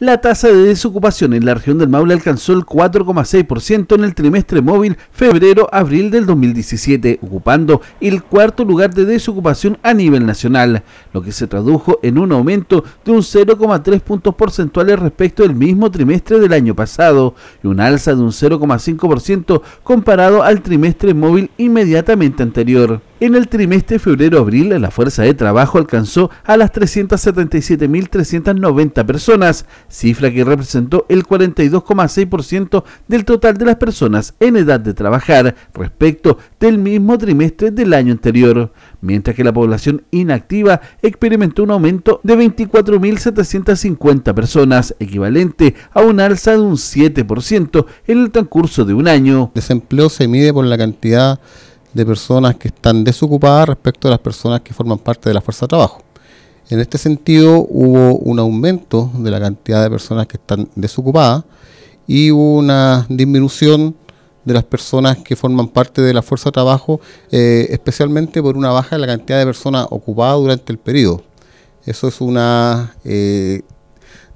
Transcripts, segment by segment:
La tasa de desocupación en la región del Maule alcanzó el 4,6% en el trimestre móvil febrero-abril del 2017, ocupando el cuarto lugar de desocupación a nivel nacional, lo que se tradujo en un aumento de un 0,3 puntos porcentuales respecto del mismo trimestre del año pasado y un alza de un 0,5% comparado al trimestre móvil inmediatamente anterior. En el trimestre febrero-abril, la fuerza de trabajo alcanzó a las 377.390 personas, cifra que representó el 42,6% del total de las personas en edad de trabajar respecto del mismo trimestre del año anterior, mientras que la población inactiva experimentó un aumento de 24.750 personas, equivalente a un alza de un 7% en el transcurso de un año. Desempleo se mide por la cantidad de personas que están desocupadas respecto a las personas que forman parte de la fuerza de trabajo. En este sentido, hubo un aumento de la cantidad de personas que están desocupadas y una disminución de las personas que forman parte de la fuerza de trabajo, eh, especialmente por una baja de la cantidad de personas ocupadas durante el periodo. Eso es una eh,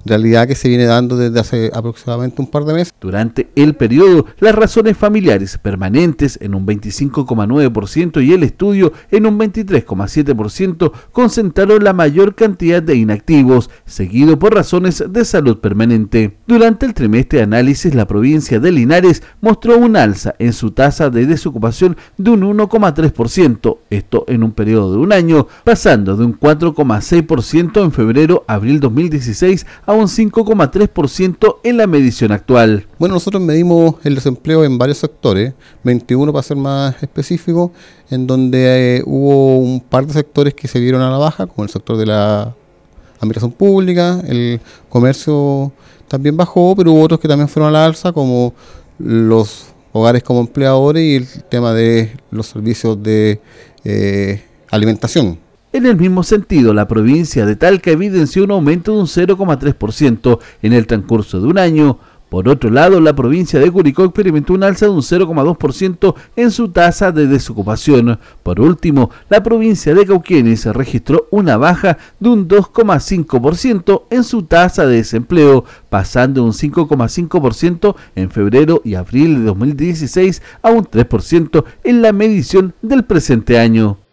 realidad que se viene dando desde hace aproximadamente un par de meses. Durante el periodo, las razones familiares permanentes en un 25,9% y el estudio en un 23,7% concentraron la mayor cantidad de inactivos, seguido por razones de salud permanente. Durante el trimestre de análisis, la provincia de Linares mostró un alza en su tasa de desocupación de un 1,3%, esto en un periodo de un año, pasando de un 4,6% en febrero-abril 2016 a un 5,3% en la medición actual. Bueno, nosotros medimos el desempleo en varios sectores, 21 para ser más específico, en donde eh, hubo un par de sectores que se vieron a la baja, como el sector de la administración pública, el comercio también bajó, pero hubo otros que también fueron a la alza, como los hogares como empleadores y el tema de los servicios de eh, alimentación. En el mismo sentido, la provincia de Talca evidenció un aumento de un 0,3% en el transcurso de un año. Por otro lado, la provincia de Curicó experimentó un alza de un 0,2% en su tasa de desocupación. Por último, la provincia de Cauquienes registró una baja de un 2,5% en su tasa de desempleo, pasando de un 5,5% en febrero y abril de 2016 a un 3% en la medición del presente año.